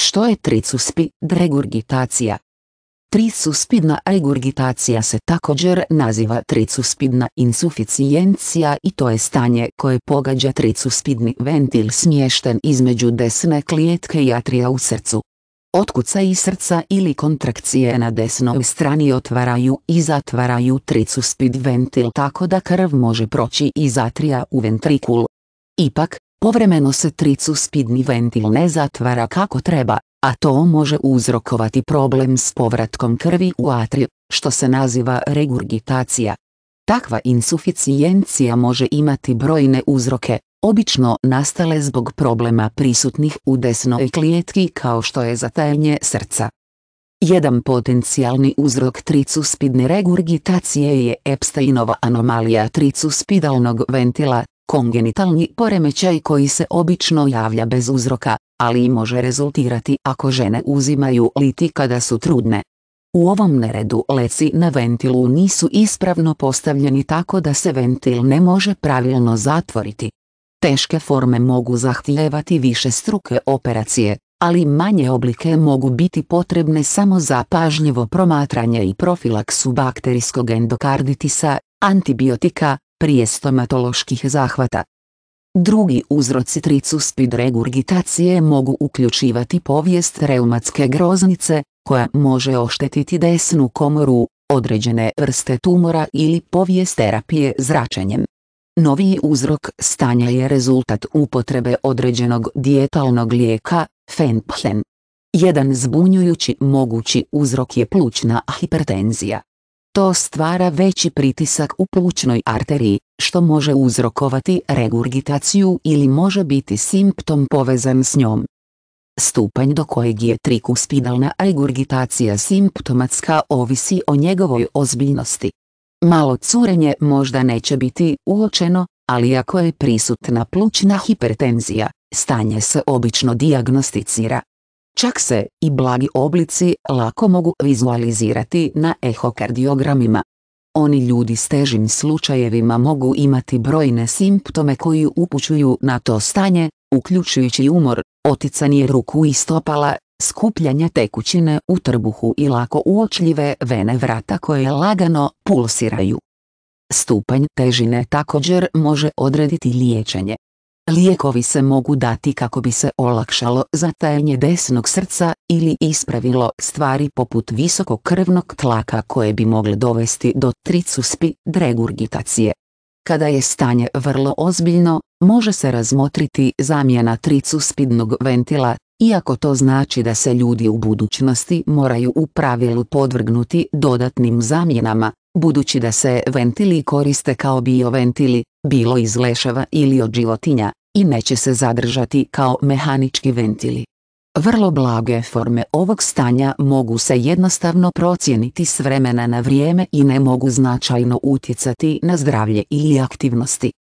Što je tricuspid regurgitacija? Trisuspidna regurgitacija se također naziva tricuspidna insuficijencija i to je stanje koje pogađa tricuspidni ventil smješten između desne klijetke i atrija u srcu. i srca ili kontrakcije na desnoj strani otvaraju i zatvaraju tricuspid ventil tako da krv može proći iz atrija u ventrikul. Ipak, Povremeno se tricuspidni ventil ne zatvara kako treba, a to može uzrokovati problem s povratkom krvi u atriju, što se naziva regurgitacija. Takva insuficijencija može imati brojne uzroke, obično nastale zbog problema prisutnih u desnoj klijetki kao što je zatajanje srca. Jedan potencijalni uzrok tricuspidne regurgitacije je Epsteinova anomalija tricuspidalnog ventila Kongenitalni poremećaj koji se obično javlja bez uzroka, ali i može rezultirati ako žene uzimaju liti kada su trudne. U ovom neredu leci na ventilu nisu ispravno postavljeni tako da se ventil ne može pravilno zatvoriti. Teške forme mogu zahtijevati više struke operacije, ali manje oblike mogu biti potrebne samo za pažljivo promatranje i profilaksu bakterijskog endokarditisa, antibiotika, prije stomatoloških zahvata. Drugi uzroci tricuspid regurgitacije mogu uključivati povijest reumatske groznice, koja može oštetiti desnu komoru, određene vrste tumora ili povijest terapije zračenjem. Noviji uzrok stanja je rezultat upotrebe određenog dijetalnog lijeka, fenphen. Jedan zbunjujući mogući uzrok je plućna hipertenzija. To stvara veći pritisak u plućnoj arteriji, što može uzrokovati regurgitaciju ili može biti simptom povezan s njom. Stupanj do kojeg je trikuspidalna regurgitacija simptomatska ovisi o njegovoj ozbiljnosti. Malo curenje možda neće biti uočeno, ali ako je prisutna plućna hipertenzija, stanje se obično dijagnosticira. Čak se i blagi oblici lako mogu vizualizirati na ehokardiogramima. Oni ljudi s težim slučajevima mogu imati brojne simptome koji upućuju na to stanje, uključujući umor, oticanje ruku i stopala, skupljanje tekućine u trbuhu i lako uočljive vene vrata koje lagano pulsiraju. Stupanj težine također može odrediti liječenje. Lijekovi se mogu dati kako bi se olakšalo zatajanje desnog srca ili ispravilo stvari poput visokog krvnog tlaka koje bi mogle dovesti do tricuspid regurgitacije. Kada je stanje vrlo ozbiljno, može se razmotriti zamjena tricuspidnog ventila, iako to znači da se ljudi u budućnosti moraju u pravilu podvrgnuti dodatnim zamjenama, budući da se ventili koriste kao bioventili, bilo iz leševa ili od životinja, i neće se zadržati kao mehanički ventili. Vrlo blage forme ovog stanja mogu se jednostavno procijeniti s vremena na vrijeme i ne mogu značajno utjecati na zdravlje ili aktivnosti.